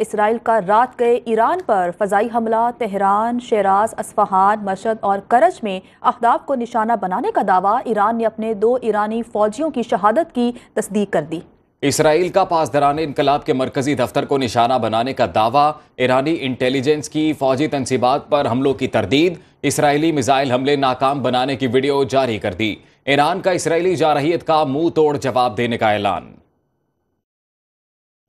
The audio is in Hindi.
इसराइल का रात गए ईरान पर फजाई हमला तेहरान शराज असफहान मशद और करज में अहदाब को निशाना बनाने का दावा ईरान ने अपने दो ईरानी फौजियों की शहादत की तस्दीक कर दी इसराइल का पासदरान इनकलाब के मरकजी दफ्तर को निशाना बनाने का दावा ईरानी इंटेलिजेंस की फौजी तनसीबात पर हमलों की तरदीद इसराइली मिजाइल हमले नाकाम बनाने की वीडियो जारी कर दी ईरान का इसराइली जारहीत का मुंह तोड़ जवाब देने का ऐलान